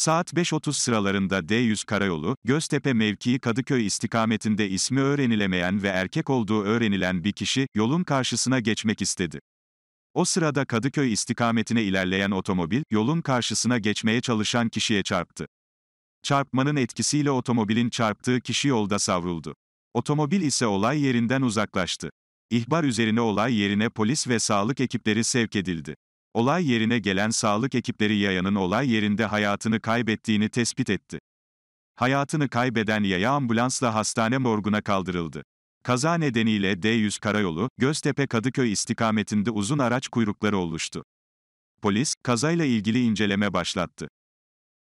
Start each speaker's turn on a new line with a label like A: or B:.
A: Saat 5.30 sıralarında D100 Karayolu, Göztepe mevkii Kadıköy istikametinde ismi öğrenilemeyen ve erkek olduğu öğrenilen bir kişi, yolun karşısına geçmek istedi. O sırada Kadıköy istikametine ilerleyen otomobil, yolun karşısına geçmeye çalışan kişiye çarptı. Çarpmanın etkisiyle otomobilin çarptığı kişi yolda savruldu. Otomobil ise olay yerinden uzaklaştı. İhbar üzerine olay yerine polis ve sağlık ekipleri sevk edildi. Olay yerine gelen sağlık ekipleri Yaya'nın olay yerinde hayatını kaybettiğini tespit etti. Hayatını kaybeden Yaya ambulansla hastane morguna kaldırıldı. Kaza nedeniyle D100 karayolu, Göztepe Kadıköy istikametinde uzun araç kuyrukları oluştu. Polis, kazayla ilgili inceleme başlattı.